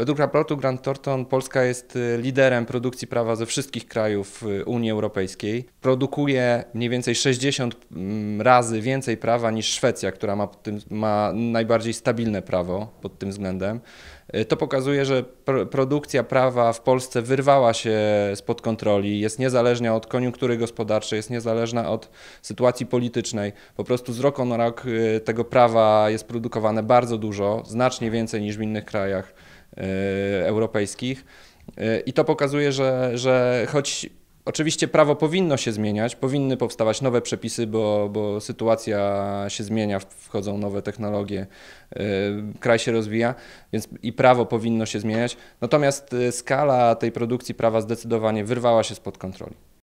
Według raportu Grant Thornton Polska jest y, liderem produkcji prawa ze wszystkich krajów y, Unii Europejskiej. Produkuje mniej więcej 60 mm, razy więcej prawa niż Szwecja, która ma, ma najbardziej stabilne prawo pod tym względem. Y, to pokazuje, że produkcja prawa w Polsce wyrwała się spod kontroli, jest niezależna od koniunktury gospodarczej, jest niezależna od sytuacji politycznej. Po prostu z roku na rok tego prawa jest produkowane bardzo dużo, znacznie więcej niż w innych krajach. E, europejskich. E, I to pokazuje, że, że choć Oczywiście prawo powinno się zmieniać, powinny powstawać nowe przepisy, bo, bo sytuacja się zmienia, wchodzą nowe technologie, e, kraj się rozwija, więc i prawo powinno się zmieniać. Natomiast skala tej produkcji prawa zdecydowanie wyrwała się spod kontroli.